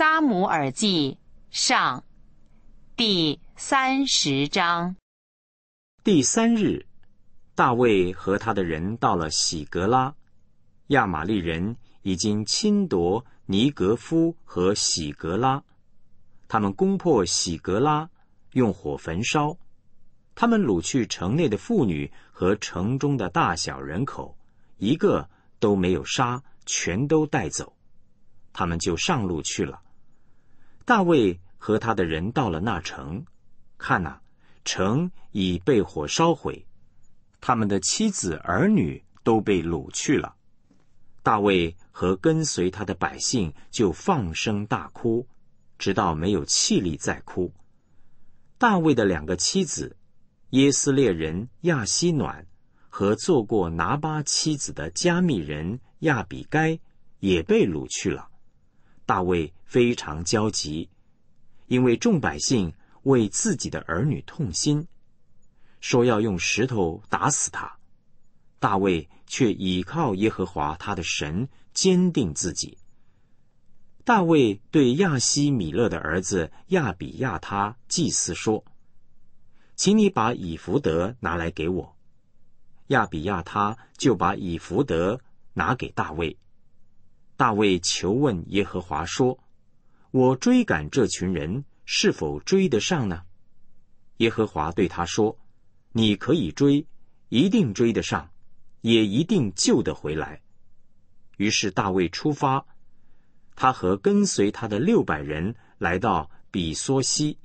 《撒母耳记上》第三十章。第三日，大卫和他的人到了喜格拉，亚玛力人已经侵夺尼格夫和喜格拉。他们攻破喜格拉，用火焚烧。他们掳去城内的妇女和城中的大小人口，一个都没有杀，全都带走。他们就上路去了。大卫和他的人到了那城，看呐，城已被火烧毁，他们的妻子儿女都被掳去了。大卫和跟随他的百姓就放声大哭，直到没有气力再哭。大卫的两个妻子，耶斯列人亚希暖和做过拿巴妻子的加密人亚比该，也被掳去了。大卫非常焦急，因为众百姓为自己的儿女痛心，说要用石头打死他。大卫却倚靠耶和华他的神，坚定自己。大卫对亚希米勒的儿子亚比亚他祭司说：“请你把以福德拿来给我。”亚比亚他就把以福德拿给大卫。大卫求问耶和华说：“我追赶这群人，是否追得上呢？”耶和华对他说：“你可以追，一定追得上，也一定救得回来。”于是大卫出发，他和跟随他的六百人来到比索西，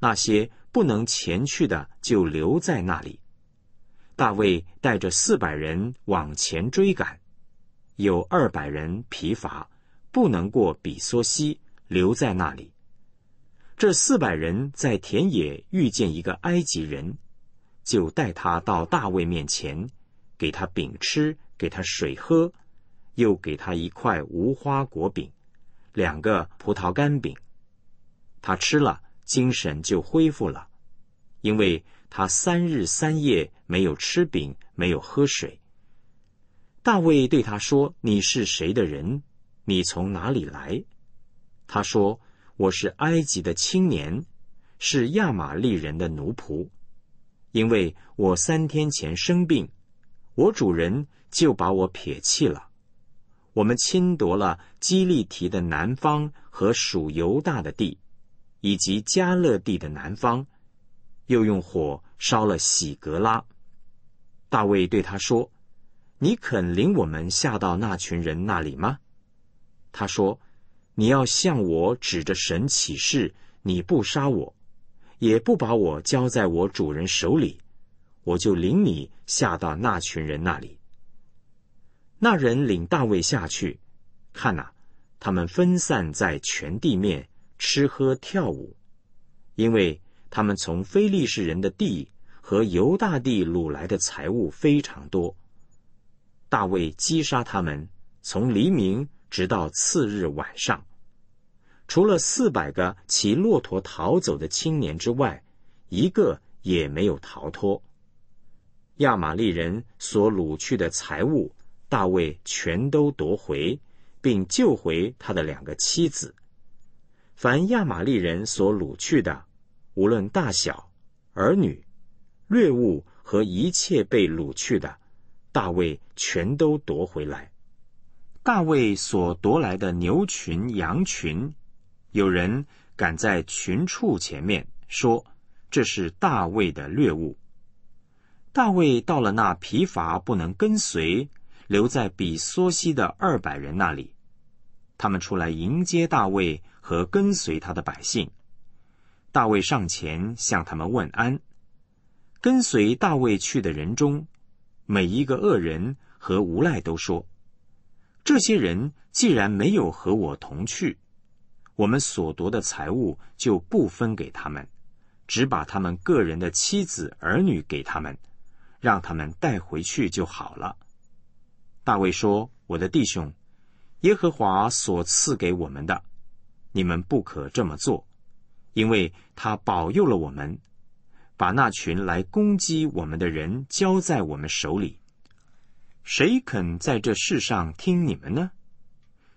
那些不能前去的就留在那里。大卫带着四百人往前追赶。有二百人疲乏，不能过比索溪，留在那里。这四百人在田野遇见一个埃及人，就带他到大卫面前，给他饼吃，给他水喝，又给他一块无花果饼，两个葡萄干饼。他吃了，精神就恢复了，因为他三日三夜没有吃饼，没有喝水。大卫对他说：“你是谁的人？你从哪里来？”他说：“我是埃及的青年，是亚玛利人的奴仆。因为我三天前生病，我主人就把我撇弃了。我们侵夺了基利提的南方和属犹大的地，以及加勒地的南方，又用火烧了喜格拉。”大卫对他说。你肯领我们下到那群人那里吗？他说：“你要向我指着神起誓，你不杀我，也不把我交在我主人手里，我就领你下到那群人那里。”那人领大卫下去，看呐，他们分散在全地面吃喝跳舞，因为他们从非利士人的地和犹大地掳来的财物非常多。大卫击杀他们，从黎明直到次日晚上，除了四百个骑骆驼逃走的青年之外，一个也没有逃脱。亚玛力人所掳去的财物，大卫全都夺回，并救回他的两个妻子。凡亚玛力人所掳去的，无论大小、儿女、掠物和一切被掳去的。大卫全都夺回来。大卫所夺来的牛群、羊群，有人赶在群畜前面说：“这是大卫的掠物。”大卫到了那疲乏不能跟随、留在比梭西的二百人那里，他们出来迎接大卫和跟随他的百姓。大卫上前向他们问安。跟随大卫去的人中。每一个恶人和无赖都说：“这些人既然没有和我同去，我们所夺的财物就不分给他们，只把他们个人的妻子儿女给他们，让他们带回去就好了。”大卫说：“我的弟兄，耶和华所赐给我们的，你们不可这么做，因为他保佑了我们。”把那群来攻击我们的人交在我们手里，谁肯在这世上听你们呢？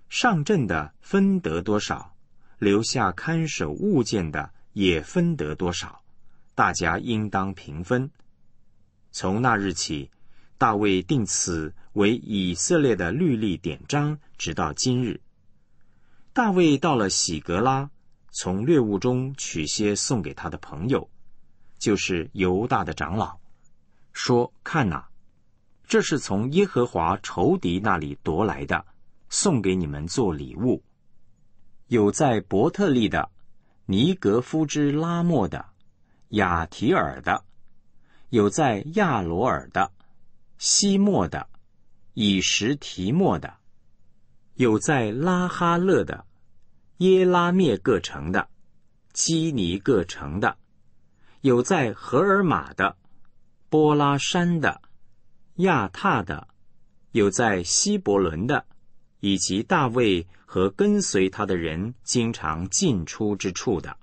上阵的分得多少，留下看守物件的也分得多少，大家应当平分。从那日起，大卫定此为以色列的律例典章，直到今日。大卫到了喜格拉，从猎物中取些送给他的朋友。就是犹大的长老，说：“看哪，这是从耶和华仇敌那里夺来的，送给你们做礼物。有在伯特利的、尼格夫之拉莫的、雅提尔的；有在亚罗尔的、希莫的、以什提莫的；有在拉哈勒的、耶拉灭各城的、基尼各城的。”有在荷尔玛的、波拉山的、亚塔的，有在希伯伦的，以及大卫和跟随他的人经常进出之处的。